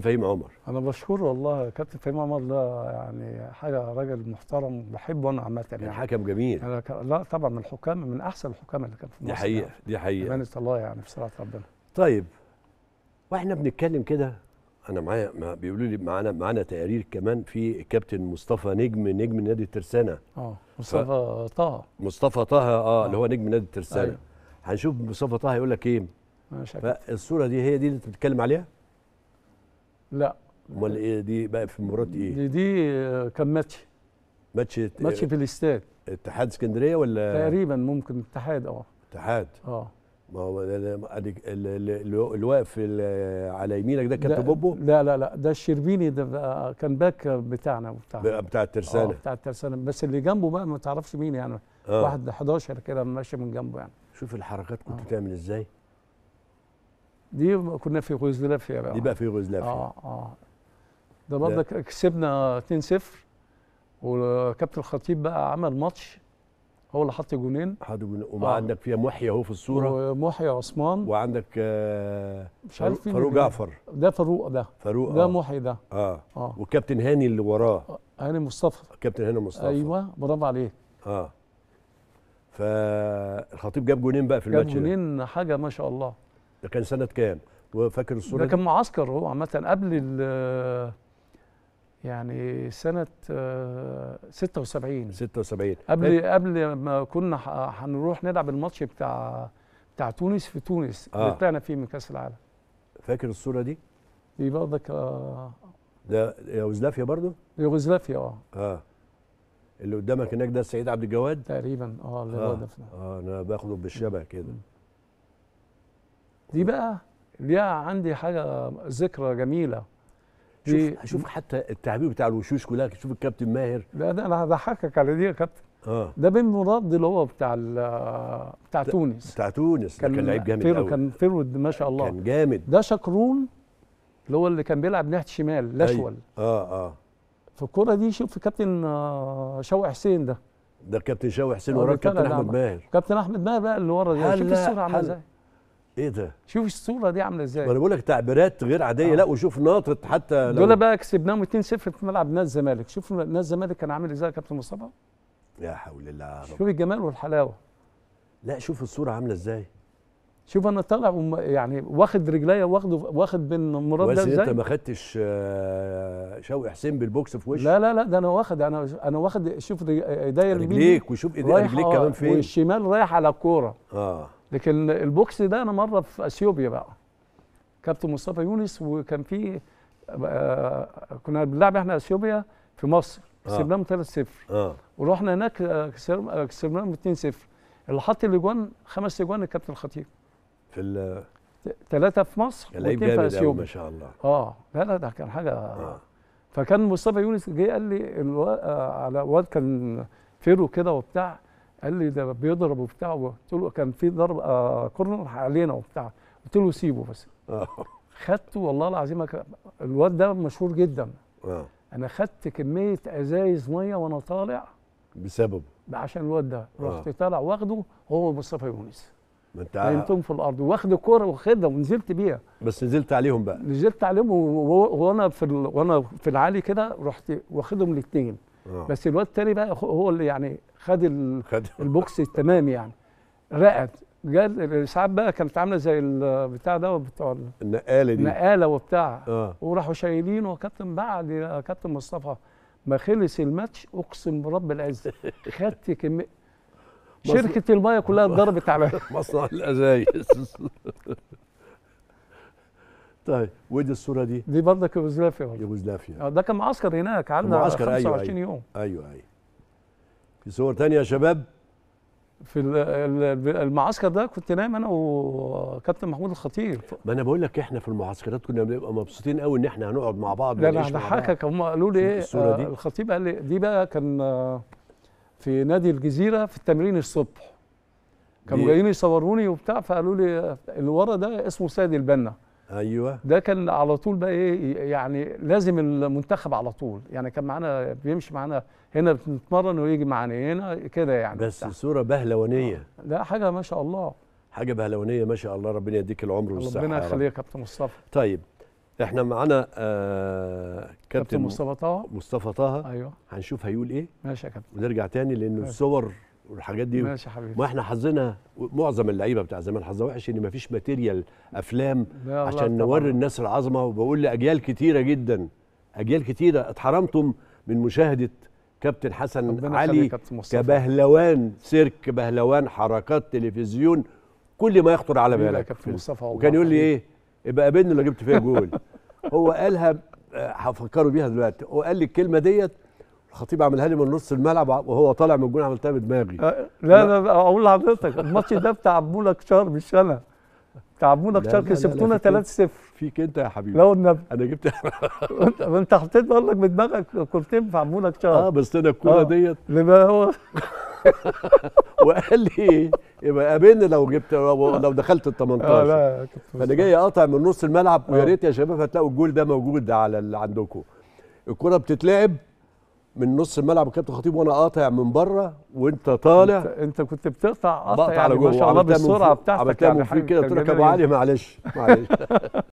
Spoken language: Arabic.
فهيم عمر انا بشكر والله كابتن فهيم عمر ده يعني حاجه راجل محترم بحبه انا عامه يعني, يعني حكم جميل أنا ك... لا طبعا من الحكام من احسن الحكام اللي كان في مصر دي حقيقه يعني. دي حقيقه امانه الله يعني في صلاه ربنا طيب واحنا بنتكلم كده انا معايا ما بيقولوا لي معانا معانا تقارير كمان في كابتن مصطفى نجم نجم نادي الترسانه اه مصطفى ف... طه مصطفى طه آه،, اه اللي هو نجم نادي الترسانه أيوه. هنشوف مصطفى طه هيقول لك ايه فالصوره دي هي دي اللي انت بتتكلم عليها لا امال ايه دي بقى في مباراه ايه؟ دي دي آه، كان ماتش ماتش ماتش في الاستاد اتحاد اسكندريه ولا تقريبا ممكن اتحاد اه اتحاد اه ما هو اللي واقف على يمينك ده كان بوبو لا لا لا ده الشربيني ده كان باك بتاعنا بتاعنا بتاع الترسانه اه، بتاع الترسانه بس اللي جنبه بقى ما تعرفش مين يعني آه. واحد 11 كده ماشي من جنبه يعني شوف الحركات كنت آه. تعمل ازاي دي كنا في غوزلافيا بقى دي بقى في غوزلافيا اه اه ده برضه كسبنا 2-0 وكابتن الخطيب بقى عمل ماتش هو اللي حط جونين حط جونين وما آه. عندك فيها محيى اهو في الصوره ومحيى عثمان وعندك آه مش عارف فاروق جعفر ده فاروق ده فاروق ده آه. محيى ده اه, آه. والكابتن هاني اللي وراه آه، هاني مصطفى كابتن هاني مصطفى ايوه برافو عليك اه فالخطيب جاب جونين بقى في الماتش جاب جونين حاجه ما شاء الله ده كان سنه كام وفاكر الصوره ده كان معسكر هو عامه قبل ال يعني سنة 76 آه، 76 قبل طيب. قبل ما كنا هنروح نلعب الماتش بتاع بتاع تونس في تونس آه. اللي طلعنا فيه من كأس العالم فاكر الصورة دي؟ دي برضك آه ده يوغوسلافيا برضه؟ يوغوسلافيا اه اه اللي قدامك هناك ده سعيد عبد الجواد؟ تقريبا اه اللي آه. هو ده اه انا باخده بالشبه كده دي بقى ليها عندي حاجه ذكرى جميله شوف شوف حتى التعبير بتاع الوشوش كلها شوف الكابتن ماهر لا ده انا هضحكك على دي يا كابتن اه ده بن مراد اللي هو بتاع بتاع تونس بتاع تونس كان, كان لعيب جامد قوي كان فيرود ما شاء الله كان جامد ده شكرون اللي هو اللي كان بيلعب ناحيه شمال أيوه. لاشول اه اه في الكوره دي شوف كابتن آه، شوقي حسين ده ده كابتن شوقي حسين وراه كابتن احمد ماهر كابتن احمد ماهر بقى اللي ورا ده شوف الصوره عامله ازاي ايه ده شوف الصوره دي عامله ازاي انا بقول لك تعبيرات غير عاديه آه. لا وشوف ناطط حتى لو دول بقى كسبناهم 2-0 في ملعب نادي الزمالك شوف نادي الزمالك كان عامل ازاي يا كابتن مصطفى يا حول الله شوف الجمال والحلاوه لا شوف الصوره عامله ازاي شوف انا طالع يعني واخد رجليا واخده واخد بين مراد ده ازاي انت ما خدتش آه، شوقي حسين بالبوكس في وشه لا لا لا ده انا واخد انا انا واخد شوف ايديا رجليك وشوف ايديا رجليك كمان آه، فين والشمال رايح على الكوره اه لكن البوكس ده انا مره في اثيوبيا بقى كابتن مصطفى يونس وكان في آه، كنا بنلعب احنا اثيوبيا في مصر كسبناهم 3 0 ورحنا هناك آه، آه، كسبناهم 2 0 اللي حط الاجوان خمس اجوان الكابتن الخطيب في ال ثلاثة في مصر لعيب جامد اثيوبيا ما شاء الله اه لا لا ده كان حاجة آه. فكان مصطفى يونس جه قال لي الو... على واد كان فيرو كده وبتاع قال لي ده بيضرب وبتاع قلت له كان في ضرب آه كورنر علينا وبتاع قلت له سيبه بس خدته والله العظيم الواد ده مشهور جدا آه. انا خدت كميه ازايز ميه وانا طالع بسببه عشان الواد ده آه. رحت طالع واخده هو مصطفى يونس ما انت نمتهم في الارض واخد الكوره واخدها ونزلت بيها بس نزلت عليهم بقى نزلت عليهم وانا في وانا في العالي كده رحت واخدهم الاثنين أوه. بس الواد التاني بقى هو اللي يعني خد البوكس تمام يعني رقد جال ساعات بقى كانت عامله زي البتاع ده بتاع النقاله دي النقاله وبتاع آه. وراحوا شايلينه كابتن بعد يا كابتن مصطفى ما خلص الماتش اقسم برب العزه خدت كميه شركه المايه كلها اتضربت على مصنع الازايز طيب وادي الصوره دي دي برضك يوغوسلافيا يوغوسلافيا آه، ده كان معسكر هناك قعدنا 25 أيوة أيوة. يوم ايوه ايوه في صور تانية يا شباب في المعسكر ده كنت نايم انا وكابتن محمود الخطيب ما انا بقول لك احنا في المعسكرات كنا بنبقى مبسوطين قوي ان احنا هنقعد مع بعض لا انا هضحكك هم قالوا لي ايه آه، الخطيب قال لي دي بقى كان آه، في نادي الجزيره في التمرين الصبح كانوا جايين يصوروني وبتاع فقالوا لي اللي ورا ده اسمه سيد البنا ايوه ده كان على طول بقى ايه يعني لازم المنتخب على طول يعني كان معانا بيمشي معانا هنا بنتمرن ويجي معانا هنا كده يعني بس بتاع. صوره بهلوانيه لا حاجه ما شاء الله حاجه بهلوانيه ما شاء الله ربنا يديك العمر والصحه ربنا يخليك يا كابتن مصطفى طيب احنا معانا آه كابتن مصطفى طه مصطفى طه ايوه هنشوف هيقول ايه ماشي يا كابتن ونرجع تاني لان الصور والحاجات دي ماشي حبيبي ما احنا حظنا معظم اللعيبه بتاع زمان حظها وحش ان مفيش ماتيريال افلام عشان نوري الناس العظمه وبقول لاجيال كتيره جدا اجيال كتيره اتحرمتم من مشاهده كابتن حسن علي كبهلوان سيرك بهلوان حركات تلفزيون كل ما يخطر على بالك كابتن مصطفى وكان يقول لي ايه يبقى قابلني اللي جبت فيها جول هو قالها آه، هفكروا بيها دلوقتي هو قال لي الكلمه ديت الخطيب عملها لي من نص الملعب وهو طالع من الجون عملتها بدماغي أه، لا لا, لا اقول لحضرتك الماتش ده بتاع بولك كشار مش انا تعبونا كشار كسبتونا 3-0 فيك انت يا حبيبي لا والنبي انا جبت انت حطيت بقول لك بدماغك كورتين في عمونا كشار اه بس انا الكوره آه. ديت لما هو وقال لي يبقى قابلني لو جبت لو دخلت ال 18 آه لا فانا جاي اقطع من نص الملعب ويا آه. ريت يا شباب هتلاقوا الجول ده موجود على عندكم الكوره بتتلعب من نص الملعب وكابتن خطيب وانا قاطع من بره وانت طالع انت, انت كنت بتقطع قطع يعني على جوه ما شاء الله بالسرعه بتاعتك يعني كده قلت لك ابو علي معلش معلش